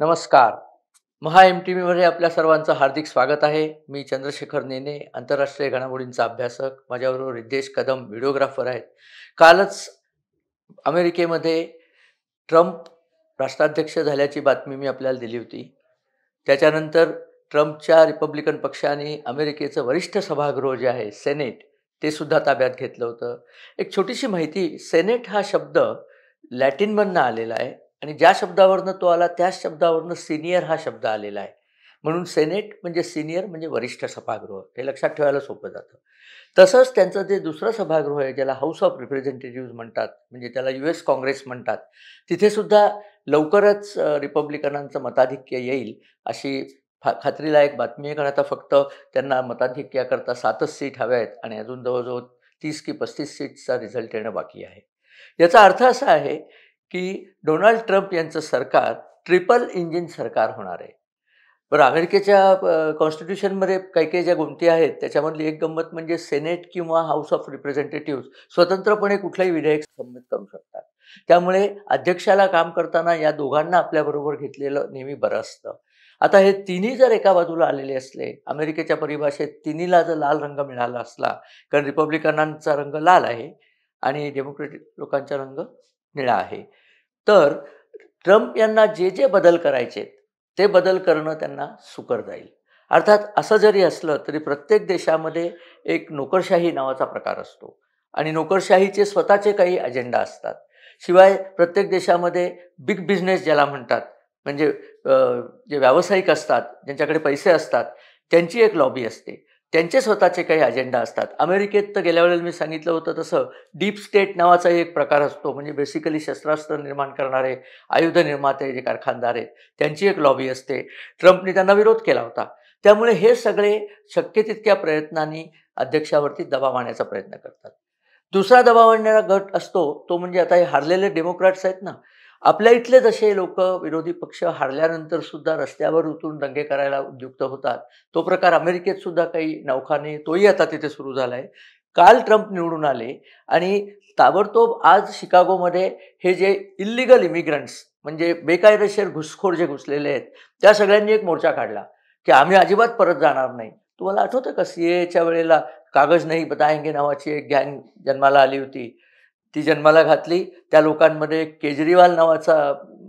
नमस्कार महा M T व्हीमध्ये आपल्या सर्वांचं हार्दिक स्वागत आहे मी चंद्रशेखर नेने आंतरराष्ट्रीय घडामोडींचा अभ्यासक माझ्याबरोबर रिद्धेश कदम व्हिडिओग्राफर आहेत कालच अमेरिकेमध्ये ट्रम्प राष्ट्राध्यक्ष झाल्याची बातमी मी आपल्याला दिली होती त्याच्यानंतर ट्रम्पच्या रिपब्लिकन पक्षाने अमेरिकेचं वरिष्ठ सभागृह जे आहे सेनेट ते सुद्धा ताब्यात घेतलं होतं एक छोटीशी माहिती सेनेट हा शब्द लॅटिनमधनं आलेला आहे आणि ज्या शब्दावरनं तो आला त्याच शब्दावरनं सिनियर हा शब्द आलेला आहे म्हणून सेनेट म्हणजे सिनियर म्हणजे वरिष्ठ सभागृह हे लक्षात ठेवायला सोपं जातं तसंच त्यांचं जे दुसरं सभागृह आहे ज्याला हाऊस ऑफ रिप्रेझेंटेटिव्ह म्हणतात म्हणजे त्याला यू एस काँग्रेस म्हणतात तिथेसुद्धा लवकरच रिपब्लिकनांचं मताधिक्य येईल अशी फा खात्रीलायक बातमी आहे कारण आता फक्त त्यांना मताधिक्याकरता सातच सीट हव्या आहेत आणि अजून जवळजवळ तीस की पस्तीस सीटचा रिझल्ट येणं बाकी आहे याचा अर्थ असा आहे की डोनाल्ड ट्रम्प यांचं सरकार ट्रिपल इंजिन सरकार होणार आहे बरं अमेरिकेच्या कॉन्स्टिट्यूशनमध्ये काही काही ज्या गोमती आहेत त्याच्यामधली एक गंमत म्हणजे सेनेट किंवा हाऊस ऑफ रिप्रेझेंटेटिव्ह स्वतंत्रपणे कुठलाही विधेयक संमत करू शकतात त्यामुळे अध्यक्षाला काम करताना या दोघांना आपल्याबरोबर घेतलेलं नेहमी बरं असतं आता हे तिन्ही जर एका बाजूला आलेले असले अमेरिकेच्या परिभाषेत तिन्हीला जर लाल रंग मिळाला असला कारण रिपब्लिकनांचा रंग लाल आहे आणि डेमोक्रेटिक लोकांचा रंग निळा आहे तर ट्रम्प यांना जे जे बदल करायचे ते बदल करणं त्यांना सुकर जाईल अर्थात असं जरी असलं तरी प्रत्येक देशामध्ये एक नोकरशाही नावाचा प्रकार असतो आणि नोकरशाहीचे स्वतःचे काही अजेंडा असतात शिवाय प्रत्येक देशामध्ये बिग बिझनेस ज्याला म्हणतात म्हणजे जे व्यावसायिक असतात ज्यांच्याकडे पैसे असतात त्यांची एक लॉबी असते त्यांचे स्वतःचे काही अजेंडा असतात अमेरिकेत तर गेल्या वेळेला मी सांगितलं होतं तसं डीप स्टेट नावाचा एक प्रकार असतो म्हणजे बेसिकली शस्त्रास्त्र निर्माण करणारे आयुध निर्माते जे कारखानदार आहेत त्यांची एक लॉबी असते ट्रम्पने त्यांना विरोध केला होता त्यामुळे हे सगळे शक्य तितक्या प्रयत्नांनी अध्यक्षावरती दबाव आणण्याचा प्रयत्न करतात दुसरा दबाव आणणारा गट असतो तो म्हणजे आता हे हारलेले डेमोक्रॅट्स आहेत ना आपल्या इथले जसे लोक विरोधी पक्ष हारल्यानंतर सुद्धा रस्त्यावर उतरून दंगे करायला उद्युक्त होतात तो प्रकार अमेरिकेत सुद्धा काही नौखाने तोही आता तिथे सुरू झाला आहे काल ट्रम्प निवडून आले आणि ताबडतोब आज शिकागोमध्ये हे जे इल्लिगल इमिग्रंट्स म्हणजे बेकायदेशीर घुसखोर जे घुसलेले आहेत त्या सगळ्यांनी एक मोर्चा काढला की आम्ही अजिबात परत जाणार नाही तुम्हाला आठवतं का सी एच्या वेळेला कागज नाही बताएंगे नावाची एक गँग जन्माला आली होती ती जन्माला घातली त्या लोकांमध्ये केजरीवाल नावाचा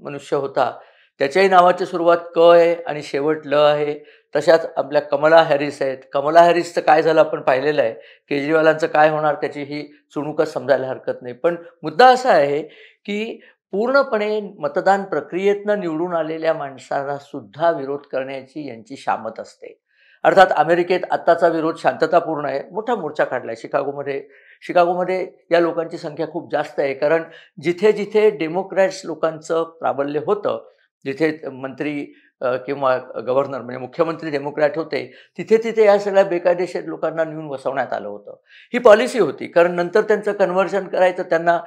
मनुष्य होता त्याच्याही नावाची सुरुवात क आहे आणि शेवट ल आहे तशाच आपल्या कमला हॅरिस आहेत कमला हॅरिसचं काय झालं आपण पाहिलेलं आहे केजरीवालांचं काय होणार त्याची ही चुणूकच समजायला हरकत नाही पण मुद्दा असा आहे की पूर्णपणे मतदान प्रक्रियेतनं निवडून आलेल्या माणसांना सुद्धा विरोध करण्याची यांची शामत असते अर्थात अमेरिकेत आत्ताचा विरोध शांततापूर्ण आहे मोठा मोर्चा काढला आहे शिकागोमध्ये शिकागोमध्ये या लोकांची संख्या खूप जास्त आहे कारण जिथे जिथे डेमोक्रॅट्स लोकांचं प्राबल्य होतं जिथे मंत्री किंवा गव्हर्नर म्हणजे मुख्यमंत्री डेमोक्रॅट होते तिथे तिथे या सगळ्या बेकायदेशीर लोकांना नेऊन बसवण्यात आलं होतं ही पॉलिसी होती कारण नंतर त्यांचं कन्व्हर्जन करायचं त्यांना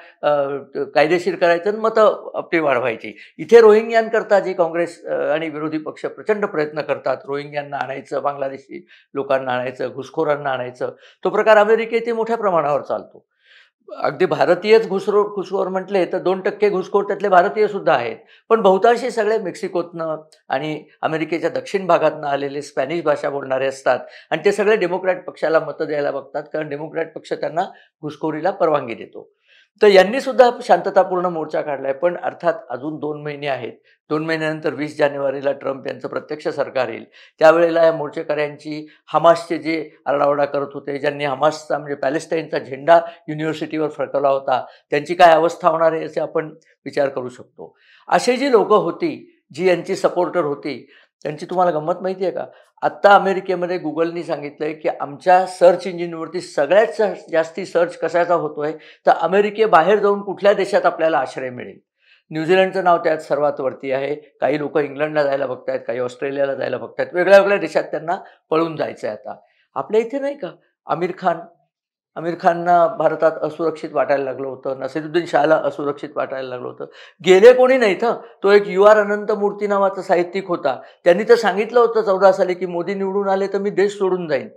कायदेशीर करायचं मतं आपली वाढवायची इथे रोहिंग्यांकरता जे काँग्रेस आणि विरोधी पक्ष प्रचंड प्रयत्न करतात रोहिंग्यांना आणायचं बांगलादेशी लोकांना आणायचं घुसखोरांना आणायचं तो प्रकार अमेरिकेत मोठ्या प्रमाणावर चालतो अगदी भारतीयच घुसरो घुसखोर म्हटले तर दोन टक्के घुसखोर त्यातले भारतीय सुद्धा आहेत पण बहुतांशी सगळे मेक्सिकोतनं आणि अमेरिकेच्या दक्षिण भागातनं आलेले स्पॅनिश भाषा बोलणारे असतात आणि ते सगळे डेमोक्रॅट पक्षाला मतं द्यायला बघतात कारण डेमोक्रॅट पक्ष त्यांना घुसखोरीला परवानगी देतो तर यांनी सुद्धा शांततापूर्ण मोर्चा काढलाय पण अर्थात अजून दोन महिने आहेत दोन महिन्यानंतर वीस जानेवारीला ट्रम्प यांचं प्रत्यक्ष सरकार येईल त्यावेळेला या मोर्चेकऱ्यांची हमासचे जे आरडाओरडा करत होते ज्यांनी हमासचा म्हणजे पॅलेस्टाईनचा झेंडा युनिव्हर्सिटीवर फडकवला होता त्यांची काय अवस्था होणार आहे याचे आपण विचार करू शकतो असे जी लोकं होती जी यांची सपोर्टर होती त्यांची तुम्हाला गंमत माहिती आहे का आत्ता अमेरिकेमध्ये गुगलनी आहे की आमच्या सर्च इंजिनवरती सगळ्यात जास्ती सर्च कशाचा आहे तर अमेरिकेबाहेर जाऊन कुठल्या देशात आपल्याला आश्रय मिळेल न्यूझीलंडचं नाव त्यात सर्वात वरती आहे काही लोक इंग्लंडला जायला आहेत काही ऑस्ट्रेलियाला जायला बघतायत वेगळ्या वेगळ्या देशात त्यांना पळून जायचं आहे आता आपल्या इथे नाही का आमिर खान आमिर खानना भारतात असुरक्षित वाटायला लागलं होतं नसिरुद्दीन शाहला असुरक्षित वाटायला लागलं होतं गेले कोणी नाही तर तो एक यू आर अनंत मूर्ती नावाचा साहित्यिक होता त्यांनी तर सांगितलं होतं चौदा साली की मोदी निवडून आले तर मी देश सोडून जाईन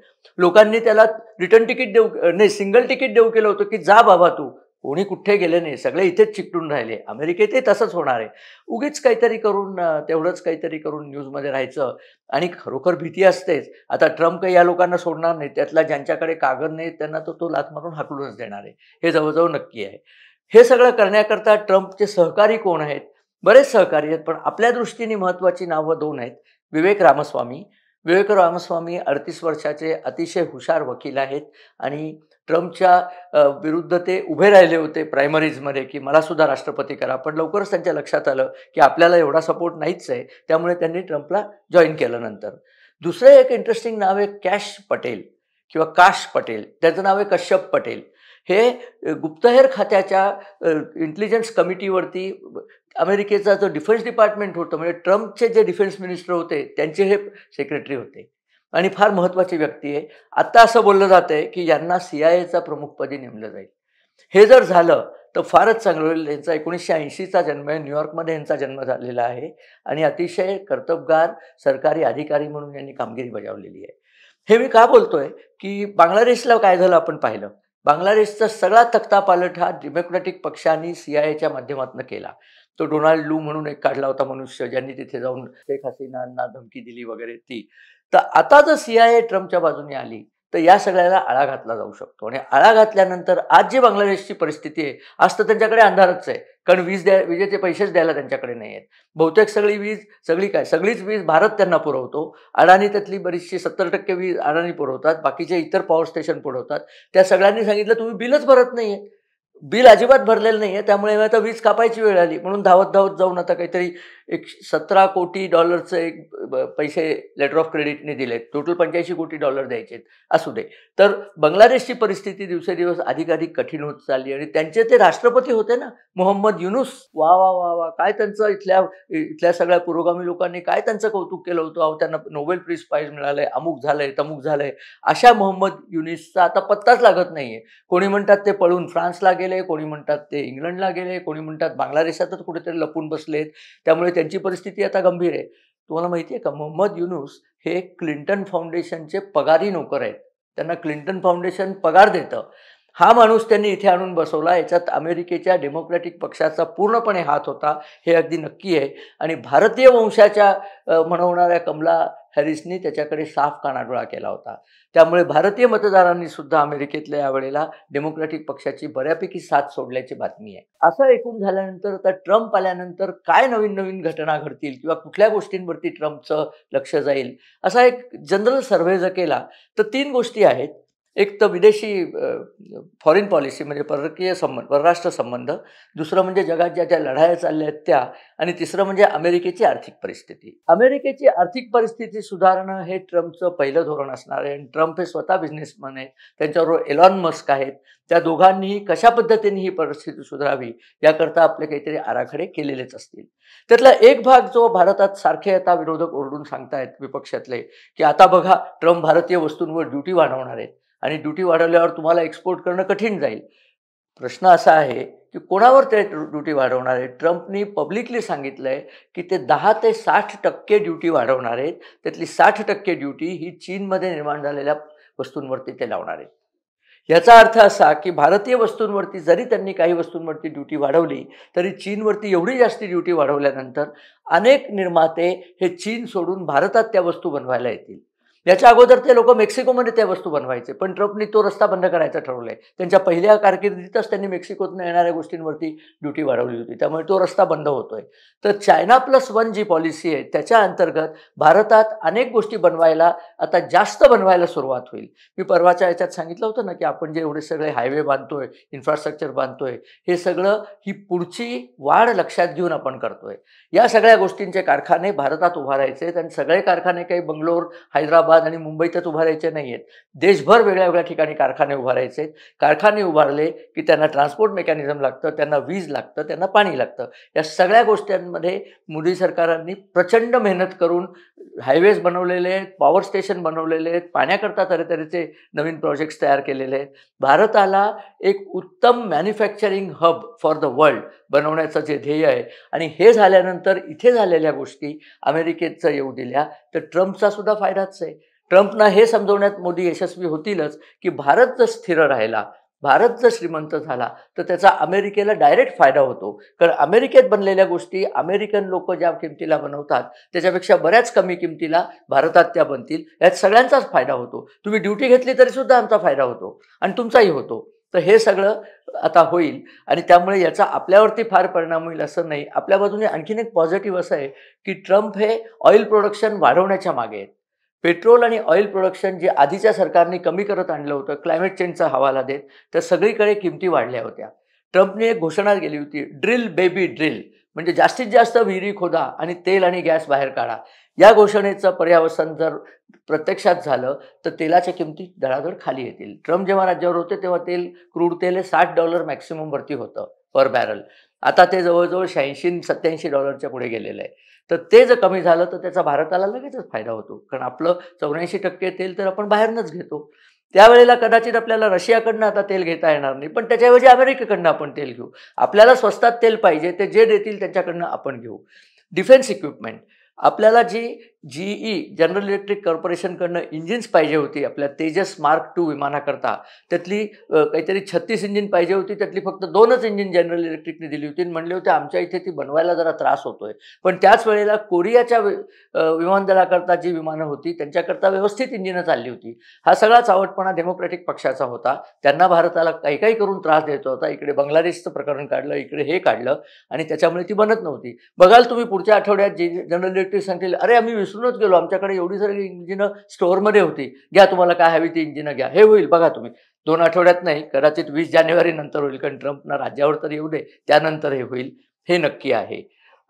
लोकांनी त्याला रिटर्न तिकीट देऊ नाही सिंगल तिकीट देऊ केलं होतं की जा बाबा तू कोणी कुठे गेले नाही सगळे इथेच चिकटून राहिले अमेरिकेतही तसंच होणार आहे उगीच काहीतरी करून तेवढंच काहीतरी करून न्यूजमध्ये राहायचं आणि खरोखर भीती असतेच आता ट्रम्प काही या लोकांना सोडणार नाही त्यातला ज्यांच्याकडे कागद नाही त्यांना तो तो लात मारून हाकलूनच देणार आहे हे जवळजवळ नक्की आहे हे सगळं करण्याकरता ट्रम्पचे सहकारी कोण आहेत बरेच सहकारी आहेत पण आपल्या दृष्टीने महत्त्वाची नावं दोन आहेत विवेक रामस्वामी विवेक रामस्वामी अडतीस वर्षाचे अतिशय हुशार वकील आहेत आणि ट्रम्पच्या विरुद्ध ते उभे राहिले होते प्रायमरीजमध्ये की मला सुद्धा राष्ट्रपती करा पण लवकरच त्यांच्या लक्षात आलं की आपल्याला एवढा सपोर्ट नाहीच आहे त्यामुळे त्यांनी ट्रम्पला जॉईन केलं नंतर दुसरं एक इंटरेस्टिंग नाव आहे कॅश पटेल किंवा काश पटेल त्याचं नाव आहे कश्यप पटेल हे गुप्तहेर खात्याच्या इंटेलिजन्स कमिटीवरती अमेरिकेचा जो डिफेन्स डिपार्टमेंट होतं म्हणजे ट्रम्पचे जे डिफेन्स मिनिस्टर होते त्यांचे हे सेक्रेटरी होते आणि फार महत्त्वाची व्यक्ती आहे आता असं बोललं जात आहे की यांना सी आय एचा प्रमुखपदी नेमलं जाईल हे जर झालं तर फारच चांगलं होईल यांचा एकोणीसशे ऐंशीचा जन्म आहे न्यूयॉर्कमध्ये यांचा जन्म झालेला आहे आणि अतिशय कर्तबगार सरकारी अधिकारी म्हणून यांनी कामगिरी बजावलेली आहे हे मी का बोलतोय की बांगलादेशला काय झालं आपण पाहिलं बांगलादेशचा सगळा पालट हा डेमोक्रॅटिक पक्षांनी च्या माध्यमातून केला तो डोनाल्ड लू म्हणून एक काढला होता मनुष्य ज्यांनी तिथे जाऊन शेख हसीनांना धमकी दिली वगैरे ती तर आता जर सी आय ए ट्रम्पच्या बाजूने आली तर या सगळ्याला आळा घातला जाऊ शकतो आणि आळा घातल्यानंतर आज जी बांगलादेशची परिस्थिती आहे आज तर त्यांच्याकडे अंधारच आहे कारण वीज द्या विजेचे पैसेच द्यायला त्यांच्याकडे नाही आहेत बहुतेक सगळी वीज सगळी काय सगळीच वीज भारत त्यांना पुरवतो अडाणी त्यातली बरीचशी सत्तर टक्के वीज अडाणी पुरवतात बाकीचे इतर पॉवर स्टेशन पुरवतात त्या सगळ्यांनी सांगितलं तुम्ही बिलच भरत नाही बिल अजिबात भरलेलं नाही आहे त्यामुळे आता वीज कापायची वेळ आली म्हणून धावत धावत जाऊन आता काहीतरी एक सतरा कोटी डॉलरचं एक पैसे लेटर ऑफ क्रेडिटने दिलेत टोटल पंच्याऐंशी कोटी डॉलर द्यायचे असू दे तर बांगलादेशची परिस्थिती दिवसेदिवस अधिकाधिक कठीण होत चालली आणि त्यांचे ते राष्ट्रपती होते ना मोहम्मद युनुस वा वा वा वा काय त्यांचं इथल्या इथल्या सगळ्या पुरोगामी लोकांनी काय त्यांचं कौतुक केलं होतं अहो त्यांना नोबेल प्रिज प्राईज आहे अमुक झालंय तमुक झालंय अशा मोहम्मद युनिसचा आता पत्ताच लागत आहे कोणी म्हणतात ते पळून फ्रान्सला गेले कोणी म्हणतात ते इंग्लंडला गेले कोणी म्हणतात बांगलादेशातच कुठेतरी लपून बसलेत त्यामुळे त्यांची परिस्थिती आता गंभीर आहे तुम्हाला माहिती आहे का मोहम्मद युनूस हे क्लिंटन फाउंडेशनचे पगारी नोकर आहेत त्यांना क्लिंटन फाउंडेशन पगार देतं हा माणूस त्यांनी इथे आणून बसवला याच्यात अमेरिकेच्या डेमोक्रॅटिक पक्षाचा पूर्णपणे हात होता हे अगदी नक्की आहे आणि भारतीय वंशाच्या म्हणवणाऱ्या कमला हॅरिसनी त्याच्याकडे साफ कानाडोळा केला होता त्यामुळे भारतीय मतदारांनी सुद्धा अमेरिकेतल्या यावेळेला डेमोक्रॅटिक पक्षाची बऱ्यापैकी साथ सोडल्याची बातमी आहे असं एकूण झाल्यानंतर आता ट्रम्प आल्यानंतर काय नवीन नवीन घटना घडतील किंवा कुठल्या गोष्टींवरती ट्रम्पचं लक्ष जाईल असा एक जनरल सर्व्हे जर केला तर तीन गोष्टी आहेत एक तर विदेशी फॉरेन पॉलिसी म्हणजे परकीय संबंध परराष्ट्र संबंध दुसरं म्हणजे जगात ज्या ज्या लढाया चालल्या आहेत त्या आणि तिसरं म्हणजे अमेरिकेची आर्थिक परिस्थिती अमेरिकेची आर्थिक परिस्थिती सुधारणं हे ट्रम्पचं पहिलं धोरण असणार आहे आणि ट्रम्प हे स्वतः बिझनेसमॅन आहेत त्यांच्याबरोबर एलॉन मस्क आहेत त्या दोघांनीही कशा पद्धतीने ही परिस्थिती सुधारावी याकरता आपले काहीतरी आराखडे केलेलेच असतील त्यातला एक भाग जो भारतात सारखे आता विरोधक ओरडून सांगतायत विपक्षातले की आता बघा ट्रम्प भारतीय वस्तूंवर ड्युटी वाढवणार आहेत आणि ड्युटी वाढवल्यावर तुम्हाला एक्सपोर्ट करणं कठीण जाईल प्रश्न असा आहे की कोणावर ते ड्युटी वाढवणार आहे ट्रम्पनी पब्लिकली सांगितलं आहे की ते दहा ते साठ टक्के ड्युटी वाढवणार आहेत त्यातली साठ टक्के ड्युटी ही चीनमध्ये निर्माण झालेल्या वस्तूंवरती ते लावणार आहेत याचा अर्थ असा की भारतीय वस्तूंवरती जरी त्यांनी काही वस्तूंवरती ड्युटी वाढवली तरी चीनवरती एवढी जास्त ड्युटी वाढवल्यानंतर अनेक निर्माते हे चीन सोडून भारतात त्या वस्तू बनवायला येतील याच्या अगोदर ते लोक मेक्सिकोमध्ये त्या वस्तू बनवायचे पण ट्रम्पनी तो रस्ता बंद करायचा ठरवलाय त्यांच्या पहिल्या कारकिर्दीतच त्यांनी मेक्सिकोतनं येणाऱ्या गोष्टींवरती ड्युटी वाढवली होती त्यामुळे तो रस्ता बंद होतोय तर चायना प्लस वन जी पॉलिसी आहे त्याच्या अंतर्गत भारतात अनेक गोष्टी बनवायला आता जास्त बनवायला सुरुवात होईल मी परवाच्या याच्यात सांगितलं होतं ना की आपण जे एवढे सगळे हायवे बांधतोय इन्फ्रास्ट्रक्चर बांधतोय हे सगळं ही पुढची वाढ लक्षात घेऊन आपण करतोय या सगळ्या गोष्टींचे कारखाने भारतात उभारायचे आणि सगळे कारखाने काही बंगलोर हैदराबाद अहमदाबाद आणि मुंबईतच उभारायचे नाही आहेत देशभर वेगळ्या वेगळ्या ठिकाणी कारखाने उभारायचे आहेत कारखाने उभारले की त्यांना ट्रान्सपोर्ट मेकॅनिझम लागतं त्यांना वीज लागतं त्यांना पाणी लागतं या सगळ्या गोष्टींमध्ये मोदी सरकारांनी प्रचंड मेहनत करून हायवेज बनवलेले आहेत पॉवर स्टेशन बनवलेले आहेत पाण्याकरता तऱ्हेतऱ्हेचे नवीन प्रोजेक्ट्स तयार केलेले आहेत भारताला एक उत्तम manufacturing hub for the world बनवण्याचं जे ध्येय आहे आणि हे झाल्यानंतर इथे झालेल्या गोष्टी अमेरिकेचं येऊ दिल्या तर ट्रम्पचा सुद्धा फायदाच आहे ट्रम्पना हे समजवण्यात मोदी यशस्वी होतीलच की भारत जर स्थिर राहिला भारत जर श्रीमंत झाला तर त्याचा अमेरिकेला डायरेक्ट फायदा होतो कारण अमेरिकेत बनलेल्या गोष्टी अमेरिकन लोक ज्या किमतीला बनवतात त्याच्यापेक्षा बऱ्याच कमी किमतीला भारतात त्या बनतील यात सगळ्यांचाच फायदा होतो तुम्ही ड्युटी घेतली तरी सुद्धा आमचा फायदा होतो आणि तुमचाही होतो तर हे सगळं आता होईल आणि त्यामुळे याचा आपल्यावरती फार परिणाम होईल असं नाही आपल्या बाजूने आणखीन एक पॉझिटिव्ह असं आहे की ट्रम्प हे ऑइल प्रोडक्शन वाढवण्याच्या मागे आहेत पेट्रोल आणि ऑइल प्रोडक्शन जे आधीच्या सरकारने कमी करत आणलं होतं क्लायमेट चेंजचा हवाला देत त्या सगळीकडे किमती वाढल्या होत्या ट्रम्पने एक घोषणा केली होती ड्रिल बेबी ड्रिल म्हणजे जास्तीत जास्त विहिरी खोदा आणि तेल आणि गॅस बाहेर काढा या घोषणेचं पर्यावसन जर प्रत्यक्षात झालं तर तेलाच्या किमती धडाधड खाली येतील ट्रम्प जेव्हा राज्यावर होते तेव्हा तेल क्रूड तेल हे साठ डॉलर वरती होतं पर बॅरल आता ते जवळजवळ शहाऐंशी सत्याऐंशी डॉलरच्या पुढे गेलेलं आहे तर ते जर कमी झालं तर त्याचा भारताला लगेचच फायदा होतो कारण आपलं चौऱ्याऐंशी टक्के तेल तर आपण बाहेरनंच घेतो त्यावेळेला कदाचित आपल्याला रशियाकडनं आता तेल घेता येणार नाही पण त्याच्याऐवजी अमेरिकेकडनं आपण तेल घेऊ आपल्याला स्वस्तात तेल पाहिजे ते जे देतील त्यांच्याकडनं आपण घेऊ डिफेन्स इक्विपमेंट आपल्याला जी जीई जनरल इलेक्ट्रिक कॉर्पोरेशनकडनं इंजिन्स पाहिजे होती आपल्या तेजस मार्क टू विमानाकरता त्यातली काहीतरी छत्तीस इंजिन पाहिजे होती त्यातली फक्त दोनच इंजिन जनरल इलेक्ट्रिकने दिली होती म्हणले होते आमच्या इथे ती बनवायला जरा त्रास होतोय पण त्याच वेळेला कोरियाच्या दलाकरता जी विमानं होती त्यांच्याकरता व्यवस्थित इंजिनं चालली होती हा सगळाच चावटपणा डेमोक्रॅटिक पक्षाचा होता त्यांना भारताला काही काही करून त्रास द्यायचा होता इकडे बांगलादेशचं प्रकरण काढलं इकडे हे काढलं आणि त्याच्यामुळे ती बनत नव्हती बघाल तुम्ही पुढच्या आठवड्यात जे जनरल इलेक्ट्रिक सांगतील अरे आम्ही विसरूनच गेलो आमच्याकडे एवढी सारी इंजिनं स्टोअरमध्ये होती घ्या तुम्हाला काय हवी ती इंजिनं घ्या हे होईल बघा तुम्ही दोन आठवड्यात नाही कदाचित वीस जानेवारी नंतर होईल कारण ना राज्यावर तर येऊ दे त्यानंतर हे होईल हे नक्की आहे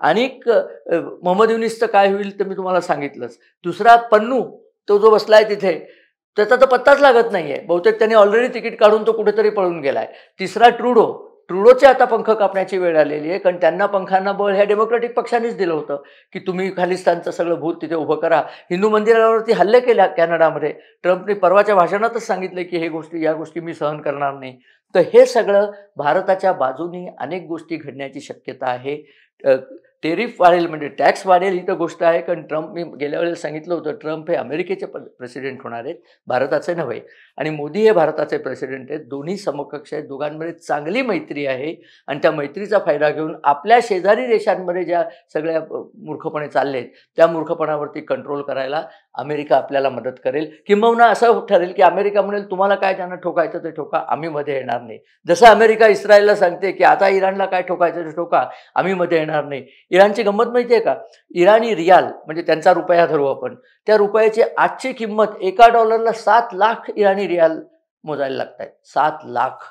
आणि मोहम्मद युनिसचं काय होईल तर मी तुम्हाला सांगितलंच दुसरा पन्नू तो जो बसलाय तिथे त्याचा तर पत्ताच लागत नाहीये बहुतेक त्याने ऑलरेडी तिकीट काढून तो कुठेतरी पळून गेलाय तिसरा ट्रुडो ट्रुडोचे आता पंख कापण्याची वेळ आलेली आहे कारण त्यांना पंखांना बळ ह्या डेमोक्रॅटिक पक्षानेच दिलं होतं की तुम्ही खालिस्तानचं सगळं भूत तिथे उभं करा हिंदू मंदिरावरती हल्ले केल्या कॅनडामध्ये ट्रम्पने परवाच्या भाषणातच सांगितलं की हे गोष्टी या गोष्टी मी सहन करणार नाही तर हे सगळं भारताच्या बाजूनी अनेक गोष्टी घडण्याची शक्यता आहे टेरिफ वाढेल म्हणजे टॅक्स वाढेल ही तर गोष्ट आहे कारण ट्रम्प मी गेल्या वेळेला सांगितलं होतं ट्रम्प हे अमेरिकेचे प्रेसिडेंट होणार आहेत भारताचे नव्हे आणि मोदी हे भारताचे प्रेसिडेंट आहेत दोन्ही समकक्ष आहेत दोघांमध्ये चांगली मैत्री आहे आणि त्या मैत्रीचा फायदा घेऊन आपल्या शेजारी देशांमध्ये ज्या सगळ्या मूर्खपणे चालले आहेत त्या मूर्खपणावरती कंट्रोल करायला अमेरिका आपल्याला मदत करेल किंबहुना असं ठरेल की अमेरिका म्हणेल तुम्हाला काय त्यांना ठोकायचं ते ठोका आम्ही मध्ये येणार नाही जसं अमेरिका इस्रायलला सांगते की आता इराणला काय ठोकायचं ते ठोका आम्ही मध्ये येणार नाही इराणची गंमत माहिती आहे का इराणी रियाल म्हणजे त्यांचा रुपया धरू आपण त्या रुपयाची आजची किंमत एका डॉलरला सात लाख इराणी रियाल मोजायला लागत आहेत सात लाख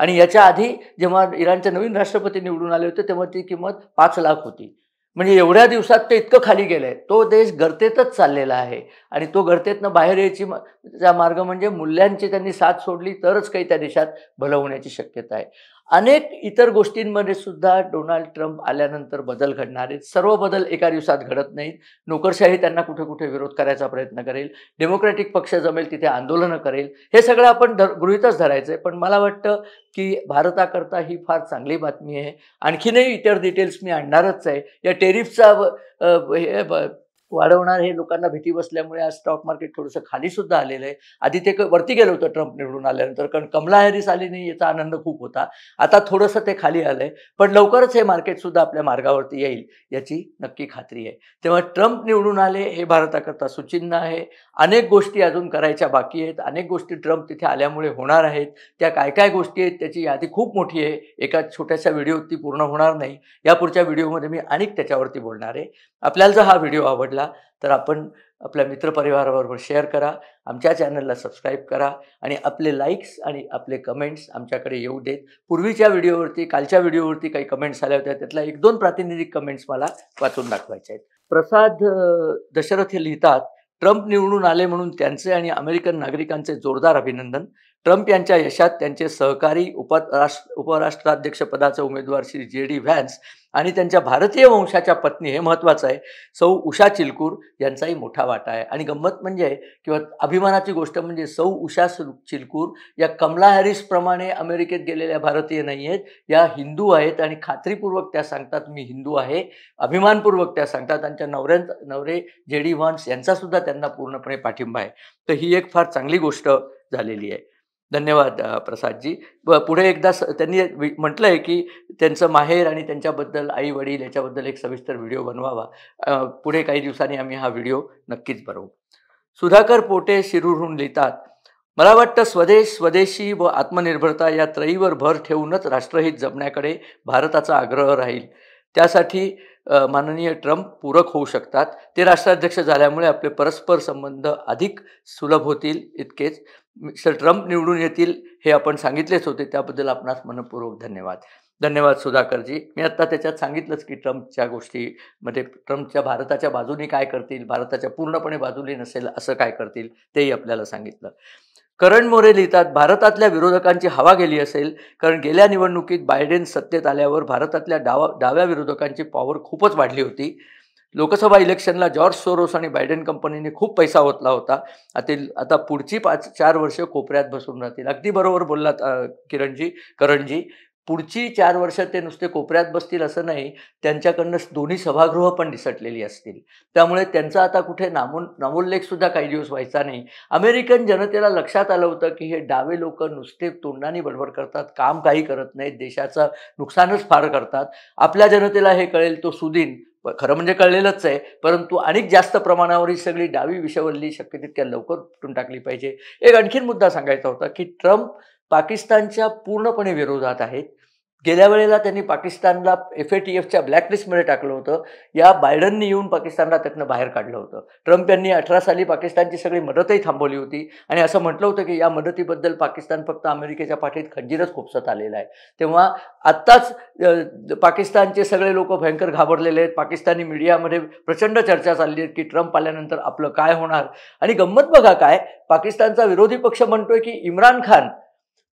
आणि याच्या आधी जेव्हा इराणचे नवीन राष्ट्रपती निवडून आले होते तेव्हा ती किंमत पाच लाख होती म्हणजे एवढ्या दिवसात ते इतकं खाली गेलंय तो देश गर्तेतच चाललेला आहे आणि तो गर्तेतनं बाहेर यायची मार्ग म्हणजे मूल्यांची त्यांनी साथ सोडली तरच काही त्या देशात भलं होण्याची शक्यता आहे अनेक इतर गोष्टींमध्ये सुद्धा डोनाल्ड ट्रम्प आल्यानंतर बदल घडणार आहेत सर्व बदल एका दिवसात घडत नाहीत नोकरशाही त्यांना कुठे कुठे विरोध करायचा प्रयत्न करेल डेमोक्रॅटिक पक्ष जमेल तिथे आंदोलनं करेल हे सगळं आपण धर गृहितच धरायचं पण मला वाटतं की भारताकरता ही फार चांगली बातमी आहे आणखीनही इतर डिटेल्स मी आणणारच आहे या टेरिफचा वाढवणार हे लोकांना भीती बसल्यामुळे आज स्टॉक मार्केट थोडंसं खाली सुद्धा आलेलं आहे आधी ते वरती गेलं होतं ट्रम्प निवडून आल्यानंतर कारण कमला हॅरिस आली नाही याचा आनंद खूप होता आता थोडंसं ते खाली आलंय पण लवकरच हे मार्केट सुद्धा आपल्या मार्गावरती येईल याची नक्की खात्री आहे तेव्हा ट्रम्प निवडून आले हे भारताकरता सुचिन्ह आहे अनेक गोष्टी अजून करायच्या बाकी आहेत अनेक गोष्टी ट्रम्प तिथे आल्यामुळे होणार आहेत त्या काय काय गोष्टी आहेत त्याची यादी खूप मोठी आहे एका छोट्याशा व्हिडिओत ती पूर्ण होणार नाही या पुढच्या व्हिडिओमध्ये मी अनेक त्याच्यावरती बोलणार आहे आपल्याला जर हा व्हिडिओ आवडला तर आपण आपल्या मित्रपरिवाराबरोबर शेअर करा आमच्या चॅनलला सबस्क्राईब करा आणि आपले लाईक्स आणि आपले कमेंट्स आमच्याकडे येऊ देत पूर्वीच्या व्हिडिओवरती कालच्या व्हिडिओवरती काही कमेंट्स आल्या होत्या त्यातल्या एक दोन प्रातिनिधिक कमेंट्स मला वाचून दाखवायच्या आहेत प्रसाद दशरथ हे लिहितात ट्रम्प निवडून आले म्हणून त्यांचे आणि अमेरिकन नागरिकांचे जोरदार अभिनंदन ट्रम्प यांच्या यशात त्यांचे सहकारी उपराष्ट्र उपराष्ट्राध्यक्षपदाचे उमेदवार श्री जे डी व्हॅन्स आणि त्यांच्या भारतीय वंशाच्या पत्नी हे महत्त्वाचं आहे सौ उषा चिलकूर यांचाही मोठा वाटा आहे आणि गंमत म्हणजे किंवा अभिमानाची गोष्ट म्हणजे सौ उषा चिलकूर या कमला हॅरिसप्रमाणे अमेरिकेत गेलेल्या भारतीय नाही आहेत या हिंदू आहेत आणि खात्रीपूर्वक त्या सांगतात मी हिंदू आहे अभिमानपूर्वक त्या सांगतात त्यांच्या नवऱ्यां नवरे जे डी व्हान्स यांचासुद्धा त्यांना पूर्णपणे पाठिंबा आहे तर ही एक फार चांगली गोष्ट झालेली आहे धन्यवाद प्रसादजी ब पुढे एकदा त्यांनी म्हटलं आहे की त्यांचं माहेर आणि त्यांच्याबद्दल आई वडील याच्याबद्दल एक सविस्तर व्हिडिओ बनवावा पुढे काही दिवसांनी आम्ही हा व्हिडिओ नक्कीच बनवू सुधाकर पोटे शिरूरहून लिहितात मला वाटतं स्वदेश स्वदेशी व आत्मनिर्भरता या त्रयीवर भर ठेवूनच राष्ट्रहित जपण्याकडे भारताचा आग्रह राहील त्यासाठी माननीय ट्रम्प पूरक होऊ शकतात ते राष्ट्राध्यक्ष झाल्यामुळे आपले परस्पर संबंध अधिक सुलभ होतील इतकेच मिस्टर ट्रम्प निवडून येतील हे आपण सांगितलेच होते त्याबद्दल आपणास मनपूर्वक धन्यवाद धन्यवाद सुधाकरजी मी आत्ता त्याच्यात सांगितलंच की ट्रम्पच्या गोष्टीमध्ये ट्रम्पच्या भारताच्या बाजूने काय करतील भारताच्या पूर्णपणे बाजूने नसेल असं काय करतील तेही आपल्याला सांगितलं करण मोरे लिहितात भारतातल्या विरोधकांची हवा गेली असेल कारण गेल्या निवडणुकीत बायडेन सत्तेत आल्यावर भारतातल्या डावा डाव्या विरोधकांची पॉवर खूपच वाढली होती लोकसभा इलेक्शनला जॉर्ज सोरोस आणि बायडेन कंपनीने खूप पैसा ओतला होता आता आता पुढची पाच चार वर्ष कोपऱ्यात बसून राहतील अगदी बरोबर बोललात किरणजी करणजी पुढची चार वर्ष ते नुसते कोपऱ्यात बसतील असं नाही त्यांच्याकडनं दोन्ही सभागृह पण निसटलेली असतील त्यामुळे त्यांचा आता कुठे नामोन नामोल्लेखसुद्धा काही दिवस व्हायचा नाही अमेरिकन जनतेला लक्षात आलं होतं की हे डावे लोक नुसते तोंडाने बडबड करतात काम काही करत नाहीत देशाचं नुकसानच फार करतात आपल्या जनतेला हे कळेल तो सुदीन खरं म्हणजे कळलेलंच आहे परंतु अनेक जास्त प्रमाणावर ही सगळी डावी विषयवल्ली शक्य तितक्या लवकर तुटून टाकली पाहिजे एक आणखीन मुद्दा सांगायचा होता की ट्रम्प पाकिस्तानच्या पूर्णपणे विरोधात आहेत गेल्या वेळेला त्यांनी पाकिस्तानला एफ ए टी एफच्या ब्लॅकलिस्टमध्ये टाकलं होतं या बायडननी येऊन पाकिस्तानला त्यातनं बाहेर काढलं होतं ट्रम्प यांनी अठरा साली पाकिस्तानची सगळी मदतही थांबवली होती आणि असं म्हटलं होतं की या मदतीबद्दल पाकिस्तान फक्त अमेरिकेच्या पाठीत खंजीरच खोपसत आलेला आहे तेव्हा आत्ताच पाकिस्तानचे सगळे लोक भयंकर घाबरलेले आहेत पाकिस्तानी मीडियामध्ये प्रचंड चर्चा चालली आहे की ट्रम्प आल्यानंतर आपलं काय होणार आणि गंमत बघा काय पाकिस्तानचा विरोधी पक्ष म्हणतोय की इम्रान खान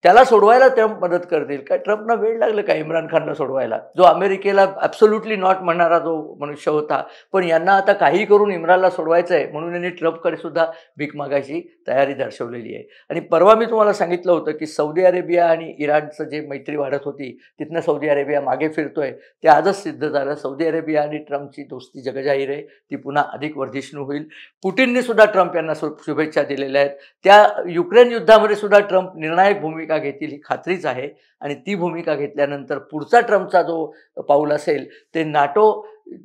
त्याला सोडवायला ट्रम्प मदत करतील काय ट्रम्पना वेळ लागलं का इम्रान खानला सोडवायला जो अमेरिकेला ॲब्सोल्युटली नॉट म्हणणारा जो मनुष्य होता पण यांना आता काही करून इम्रानला सोडवायचं आहे म्हणून यांनी ट्रम्पकडे सुद्धा भीक मागायची तयारी दर्शवलेली आहे आणि परवा मी तुम्हाला सांगितलं होतं की सौदी अरेबिया आणि इराणचं जे मैत्री वाढत होती तिथनं सौदी अरेबिया मागे फिरतोय ते आजच सिद्ध झालं सौदी अरेबिया आणि ट्रम्पची दोस्ती जगजाहीर आहे ती पुन्हा अधिक वर्धिष्णू होईल पुटिननी सुद्धा ट्रम्प यांना शुभेच्छा दिलेल्या आहेत त्या युक्रेन युद्धामध्ये सुद्धा ट्रम्प निर्णायक भूमिका भूमिका घेतील ही खात्रीच आहे आणि ती भूमिका घेतल्यानंतर पुढचा ट्रम्पचा जो पाऊल असेल ते नाटो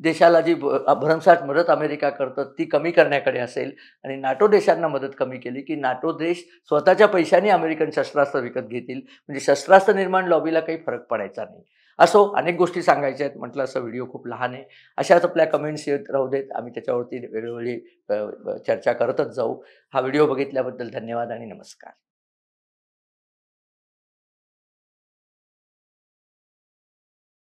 देशाला जी भरमसाठ मदत अमेरिका करतं ती कमी करण्याकडे असेल आणि नाटो देशांना मदत कमी केली की नाटो देश स्वतःच्या पैशाने अमेरिकन शस्त्रास्त्र विकत घेतील म्हणजे शस्त्रास्त्र निर्माण लॉबीला काही फरक पडायचा नाही असो अनेक गोष्टी सांगायच्या आहेत म्हटलं असं व्हिडिओ खूप लहान आहे अशाच आपल्या कमेंट्स येत राहू देत आम्ही त्याच्यावरती वेळोवेळी चर्चा करतच जाऊ हा व्हिडिओ बघितल्याबद्दल धन्यवाद आणि नमस्कार